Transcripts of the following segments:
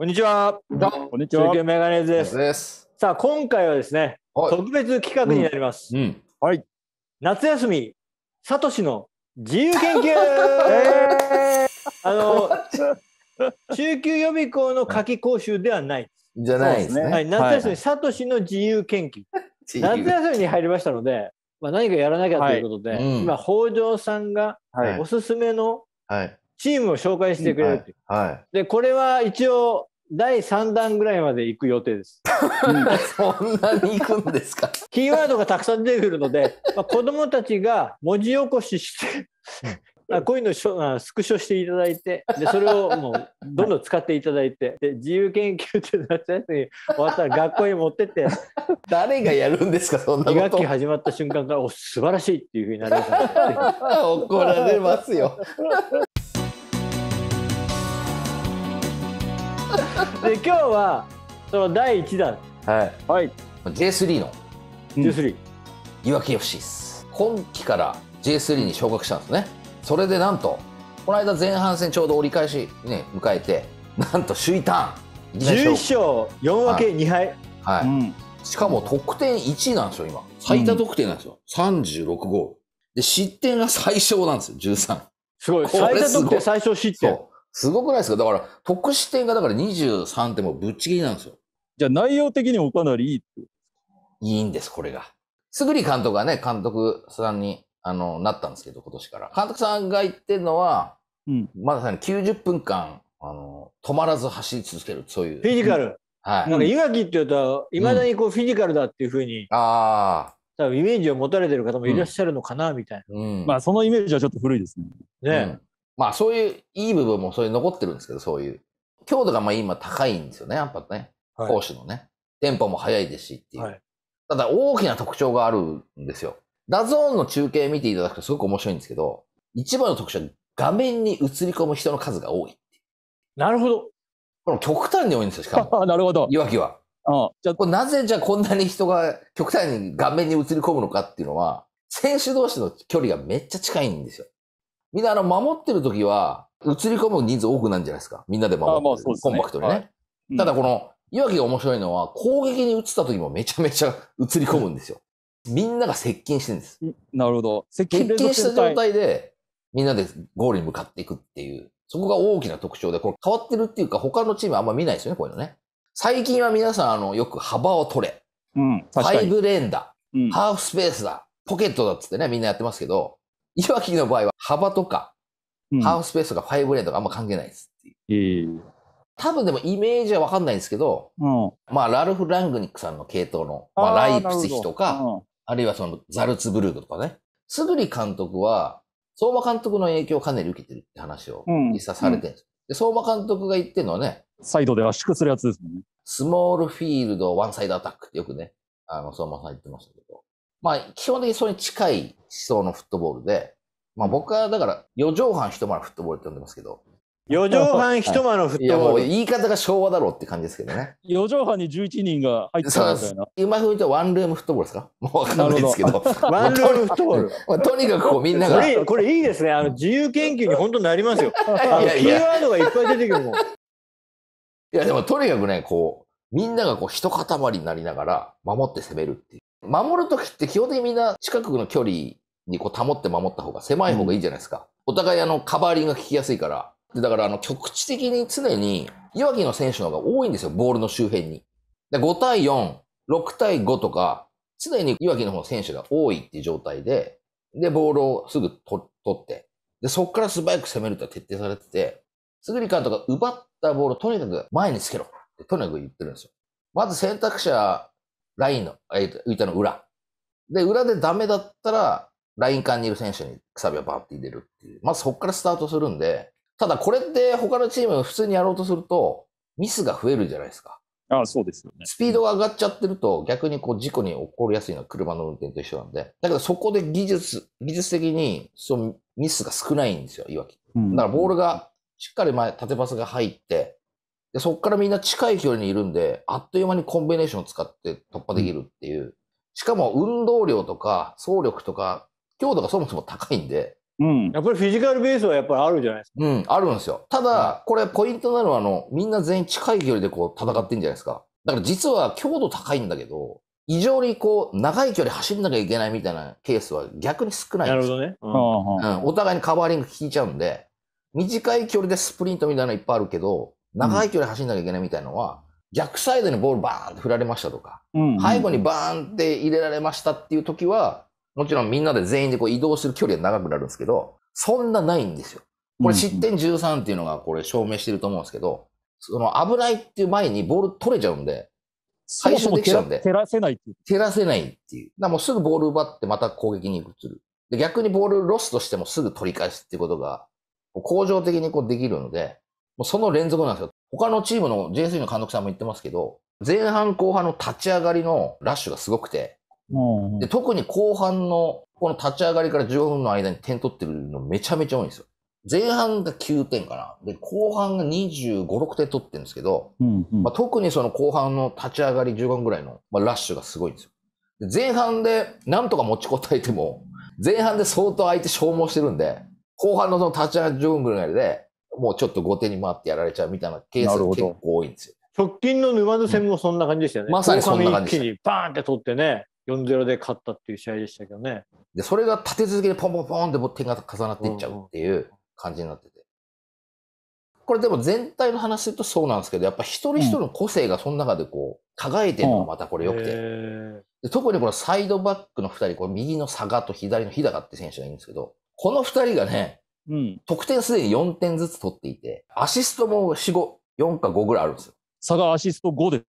こんにちは。こんにちは。中継メガネです。さあ、今回はですね、特別企画になります。うんうん、はい。夏休み、サトシの自由研究、えー、あの、中級予備校の夏季講習ではない。じゃないですね。はい、夏休み、サトシの自由研究。夏休みに入りましたので、まあ、何かやらなきゃということで、はいうん、今、北条さんがおすすめの、はいチームを紹介してくれるっていう、はいはい、でこれは一応第3弾ぐらいまで行く予定です。そんなに行くんですか キーワードがたくさん出てくるので、まあ、子どもたちが文字起こししてあこういうのしょスクショしていただいてでそれをもうどんどん使っていただいてで自由研究って夏休み終わったら学校に持ってって 誰がやるんですかそんな2学期始まった瞬間からお素晴らしいっていうふうになりました怒られますよ で今日はその第1弾はいはい、J3 の13、いわき f です今期から J3 に昇格したんですねそれでなんとこの間前半戦ちょうど折り返しね迎えてなんと首位ターン十11勝四4分け2敗、はい、ん、しかも得点1位なんですよ今最多得点なんですよ、36ゴールで失点が最小なんですよ13すごい最多得点最小失点すごくないですかだから、得失点がだから23点もぶっちぎりなんですよ。じゃあ内容的にもかなりいいっていいんです、これが。すぐり監督がね、監督さんに、あの、なったんですけど、今年から。監督さんが言ってるのは、うん、まさに90分間、あの、止まらず走り続ける、そういう。フィジカル。はい。なんか、がきって言うと、いまだにこう、フィジカルだっていうふうに、ん、ああ。多分イメージを持たれてる方もいらっしゃるのかな、みたいな、うん。まあ、そのイメージはちょっと古いですね。ね、まあそういういい部分もそういう残ってるんですけど、そういう。強度がまあ今高いんですよね、やっぱね。講、師、のね。テンポも速いですしっていう、はい。ただ大きな特徴があるんですよ。ダゾーンの中継見ていただくとすごく面白いんですけど、一番の特徴は画面に映り込む人の数が多いなるほど。この極端に多いんですよ、しかも。なるほど。いわきは。じゃこれなぜじゃあこんなに人が極端に画面に映り込むのかっていうのは、選手同士の距離がめっちゃ近いんですよ。みんなあの、守ってる時は、映り込む人数多くなんじゃないですか。みんなで守ってる。あそうですね、コンパクトにね。はいうん、ただこの、いわきが面白いのは、攻撃に移った時もめちゃめちゃ映り込むんですよ。みんなが接近してるんです。なるほど。接近した状態で、みんなでゴールに向かっていくっていう、そこが大きな特徴で、これ変わってるっていうか、他のチームあんま見ないですよね、こういうのね。最近は皆さん、あの、よく幅を取れ。うん。ファイブレーンだ。うん、ハーフスペースだ。ポケットだっつってね、みんなやってますけど、いわきの場合は幅とか、ハーフスペースとかブレーンとかあんま関係ないですっていう。ん、多分でもイメージはわかんないんですけど、まあラルフ・ラングニックさんの系統の、まあ、ライプツヒとか、あるいはそのザルツブルグとかね。すぐり監督は、相馬監督の影響をかなり受けてるって話を実際されてるんです、で。相馬監督が言ってるのはね、サイドで圧縮するやつですもんね。スモールフィールドワンサイドアタックってよくね、あの、相馬さん言ってましたけど。まあ、基本的にそれに近い思想のフットボールで、まあ僕はだから、四畳半一間のフットボールって呼んでますけど。四畳半一間のフットボール、はい、言い方が昭和だろうって感じですけどね。四畳半に11人が入ってたみたいな。今風に言うとワンルームフットボールですかもうわかんないですけど。どワンルームフットボール。まあ、とにかくこうみんなが。これ、これいいですね。あの、自由研究に本当になりますよ。いやいキーワードがいっぱい出てくるもん。いや、でもとにかくね、こう、みんながこう一塊になりながら守って攻めるっていう。守るときって基本的にみんな近くの距離にこう保って守った方が狭い方がいいじゃないですか。うん、お互いあのカバーリングが効きやすいから。だからあの局地的に常に岩城の選手の方が多いんですよ、ボールの周辺に。で5対4、6対5とか、常に岩城の方の選手が多いっていう状態で、で、ボールをすぐ取って、で、そこから素早く攻めると徹底されてて、すぐり監督が奪ったボールをとにかく前につけろってとにかく言ってるんですよ。まず選択者ラインの、えっと、浮いたの裏。で、裏でダメだったら、ライン間にいる選手にくさびをバーって入れるっていう。まずそこからスタートするんで、ただこれって他のチーム普通にやろうとすると、ミスが増えるじゃないですか。ああ、そうですよね。スピードが上がっちゃってると、逆にこう事故に起こりやすいのは車の運転と一緒なんで。だけどそこで技術、技術的にそのミスが少ないんですよ、いわき。だからボールがしっかり前、縦パスが入って、で、そこからみんな近い距離にいるんで、あっという間にコンビネーションを使って突破できるっていう。しかも運動量とか走力とか強度がそもそも高いんで。うん。やっぱりフィジカルベースはやっぱりあるじゃないですか。うん、あるんですよ。ただ、これポイントなのはあの、みんな全員近い距離でこう戦ってんじゃないですか。だから実は強度高いんだけど、異常にこう、長い距離走んなきゃいけないみたいなケースは逆に少ないですなるほどね。うん。うん、お互いにカバーリング効いちゃうんで、短い距離でスプリントみたいなのいっぱいあるけど、長い距離走んなきゃいけないみたいのは、逆サイドにボールバーンって振られましたとか、うんうん、背後にバーンって入れられましたっていう時は、もちろんみんなで全員でこう移動する距離が長くなるんですけど、そんなないんですよ。これ失点13っていうのがこれ証明してると思うんですけど、その危ないっていう前にボール取れちゃうんで、最初できちゃうんで。照らせないっていう。照らせないっていう。だもうすぐボール奪ってまた攻撃に移る。で逆にボールロスとしてもすぐ取り返すっていうことが、向上的にこうできるので、もうその連続なんですよ。他のチームの J3 の監督さんも言ってますけど、前半後半の立ち上がりのラッシュがすごくて、で特に後半のこの立ち上がりから15分の間に点取ってるのめちゃめちゃ多いんですよ。前半が9点かな。で、後半が25、6点取ってるんですけど、うんうん、まあ、特にその後半の立ち上がり15分ぐらいの、まあ、ラッシュがすごいんですよ。前半でなんとか持ちこたえても、前半で相当相手消耗してるんで、後半のその立ち上がり15分ぐらいで、もうちょっと後手に回ってやられちゃうみたいなケースが結構多いんですよ。直近の沼津戦もそんな感じでしたよね。うん、まさにそんな感じ一気にバーンって取ってね、4-0で勝ったっていう試合でしたけどね。で、それが立て続けにポンポンポンっても点が重なっていっちゃうっていう感じになってて。これでも全体の話するとそうなんですけど、やっぱ一人一人の個性がその中でこう、輝いてるのがまたこれ良くて、うんで。特にこのサイドバックの2人、これ右の佐賀と左の日高って選手がいるんですけど、この2人がね、うん、得点すでに4点ずつ取っていて、アシストも4、5、4か5ぐらいあるんですよ。差がアシスト5で。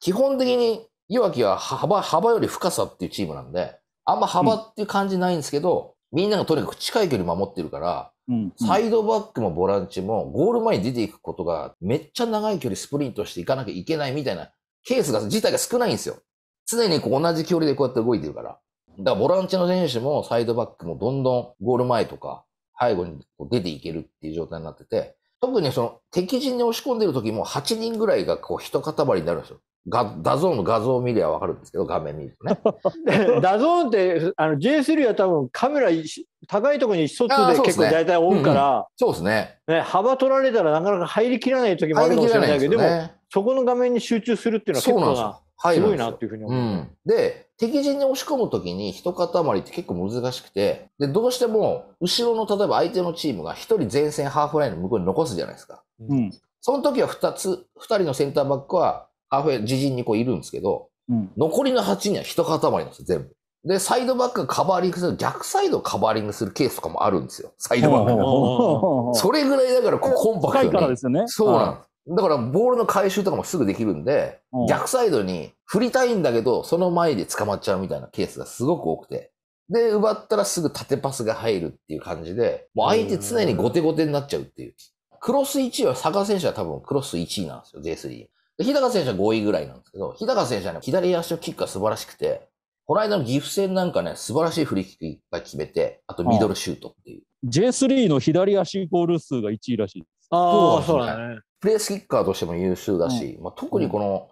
基本的に、いわきは幅、幅より深さっていうチームなんで、あんま幅っていう感じないんですけど、うん、みんながとにかく近い距離守ってるから、うん、サイドバックもボランチもゴール前に出ていくことがめっちゃ長い距離スプリントしていかなきゃいけないみたいなケースが自体が少ないんですよ。常にこう同じ距離でこうやって動いてるから。だからボランチの選手もサイドバックもどんどんゴール前とか背後に出ていけるっていう状態になってて、特にその敵陣に押し込んでる時も8人ぐらいがこう一塊になるんですよ。画ダゾーンの画像を見りゃわかるんですけど画面見るとね。ダゾーンってあの J3 は多分カメラ高いところに一つで結構大体追うから、そうですねね幅取られたらなかなか入りきらない時もあるかもしれないけど、ね、でもそこの画面に集中するっていうのは結構なすごいなっていうふうに思う。で、うん、敵陣に押し込むときに一塊って結構難しくて、で、どうしても、後ろの例えば相手のチームが一人前線ハーフラインの向こうに残すじゃないですか。うん。その時は二つ、二人のセンターバックはハーフェ自陣にこういるんですけど、うん、残りの8人は一塊なんですよ、全部。で、サイドバックがカバーリングする、逆サイドをカバーリングするケースとかもあるんですよ、サイドバックが。それぐらいだからコンパクトに。深いからですよね。そうなんです。だから、ボールの回収とかもすぐできるんで、逆サイドに振りたいんだけど、その前で捕まっちゃうみたいなケースがすごく多くて。で、奪ったらすぐ縦パスが入るっていう感じで、もう相手常に後手後手になっちゃうっていう。クロス1位は、坂選手は多分クロス1位なんですよ、J3。日高選手は5位ぐらいなんですけど、日高選手はね、左足のキックが素晴らしくて、この間の岐阜戦なんかね、素晴らしいフリーキックいっぱい決めて、あとミドルシュートっていう。J3 の左足ゴール数が1位らしいです。ああ、そうだね。プレースキッカーとしても優秀だし、うん、まあ、特にこの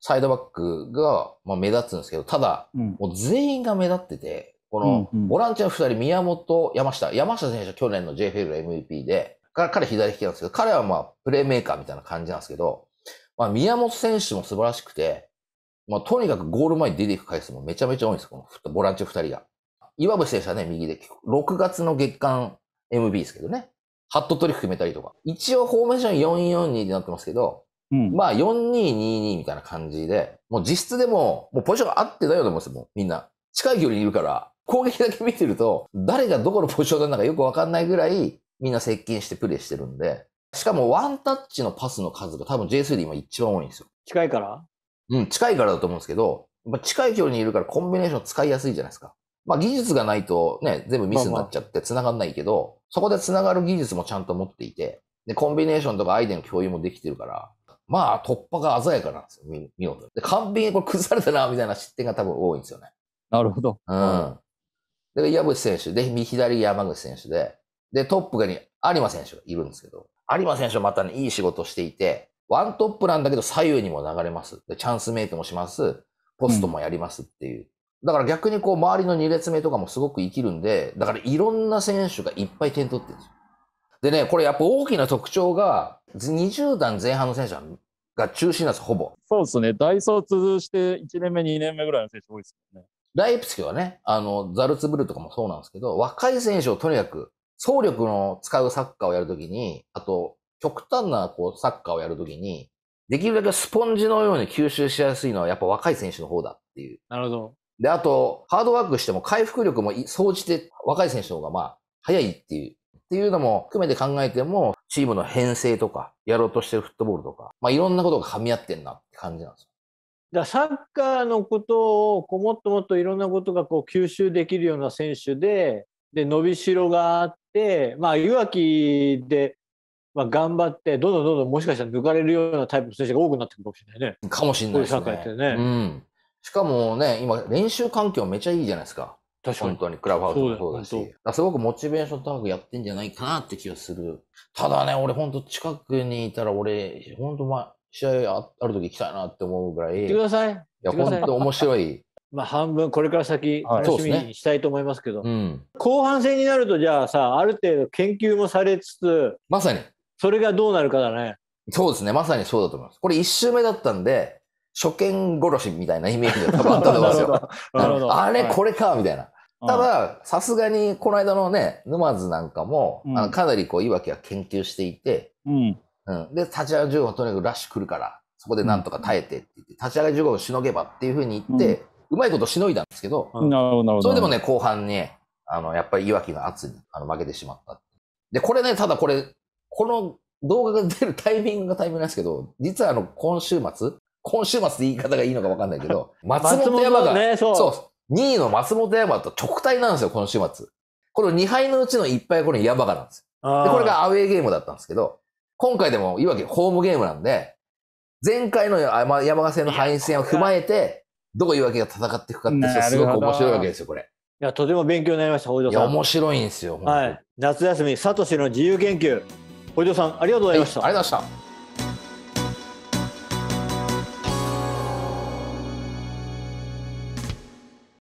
サイドバックが、まあ、目立つんですけど、ただ、もう全員が目立ってて、このボランチの2人、宮本、山下、山下選手は去年の JFL MVP で、彼左利きなんですけど、彼はまあプレーメーカーみたいな感じなんですけど、まあ、宮本選手も素晴らしくて、まあ、とにかくゴール前に出ていく回数もめちゃめちゃ多いんです、このボランチの2人が。岩渕選手はね、右で、6月の月間 MB ですけどね。ハットトリック決めたりとか。一応フォーメーション442になってますけど、うん、まあ4222みたいな感じで、もう実質でも、もうポジションが合ってないようと思いますよ、もうみんな。近い距離にいるから、攻撃だけ見てると、誰がどこのポジションなのかよくわかんないぐらい、みんな接近してプレイしてるんで、しかもワンタッチのパスの数が多分 J3 で今一番多いんですよ。近いからうん、近いからだと思うんですけど、まあ、近い距離にいるからコンビネーション使いやすいじゃないですか。まあ技術がないとね、全部ミスになっちゃって繋がんないけど、まあまあ、そこで繋がる技術もちゃんと持っていて、で、コンビネーションとかアイデアの共有もできてるから、まあ突破が鮮やかなんですよ、見見事で、完璧にこれ崩されたな、みたいな失点が多分多いんですよね。なるほど。うん。で、岩渕選手、で、左山口選手で、で、トップがに有馬選手がいるんですけど、有馬選手はまたね、いい仕事していて、ワントップなんだけど左右にも流れます。でチャンスメイトもします。ポストもやりますっていう。うんだから逆にこう、周りの2列目とかもすごく生きるんで、だからいろんな選手がいっぱい点取ってるんですよ。でね、これやっぱ大きな特徴が、20段前半の選手が中心なんです、ほぼ。そうですね、ダイソー通して1年目、2年目ぐらいの選手多いですよね。ライプスキはね、あの、ザルツブルとかもそうなんですけど、若い選手をとにかく、総力の使うサッカーをやるときに、あと、極端なこうサッカーをやるときに、できるだけスポンジのように吸収しやすいのはやっぱ若い選手の方だっていう。なるほど。で、あと、ハードワークしても回復力も総じて若い選手の方がまあ、早いっていう、っていうのも含めて考えても、チームの編成とか、やろうとしてるフットボールとか、まあいろんなことが噛み合ってんなって感じなんですよ。だサッカーのことをこうもっともっといろんなことがこう吸収できるような選手でで伸びしろがあって、まあ、弱きで、まあ、頑張ってどんどんどんどんもしかしたら抜かれるようなタイプの選手が多くなってくるかもしれないね。かもしれないですね。サッカーやってね。うんしかもね、今、練習環境めちゃいいじゃないですか。確かに。本当に、クラブハウスもそうだし。だすごくモチベーション高くやってんじゃないかなって気がする。ただね、俺本当近くにいたら俺、本当まあ、試合ある時行きたいなって思うぐらい。行ってください。いや、本当面白い。まあ半分これから先楽しみにしたいと思いますけど、はいねうん、後半戦になるとじゃあさある程度研究もされつつまさにそれがどうなるかだねそうですねまさにそうだと思いますこれ1周目だったんで初見殺しみたいなイメージで多分あったと思うんですよ。なるほど。あれ、これか、みたいな。ただ、さすがに、この間のね、沼津なんかも、あかなりこう、いわきは研究していて、うん。うん、で、立ち上がり15分とにかくラッシュ来るから、そこでなんとか耐えてって言って、立ち上がり15分しのげばっていうふうに言って、うん、うまいことしのいだんですけど、なるほど。それでもね、後半に、あの、やっぱりいわきの圧にあの負けてしまった。で、これね、ただこれ、この動画が出るタイミングがタイミングなんですけど、実はあの、今週末、今週末て言い方がいいのか分かんないけど、松本山が、ね、そうそう2位の松本山と直対なんですよ、今週末。この2敗のうちの1敗これ山がなんですよ。で、これがアウェーゲームだったんですけど、今回でも、いわきホームゲームなんで、前回の山賀戦の敗戦を踏まえて、どこいわきが戦っていくかってすごく面白いわけですよ、これ。いや、とても勉強になりました、保田さん。いや、面白いんですよ。はい。夏休み、サトシの自由研究。保田さん、ありがとうございました。はい、ありがとうございました。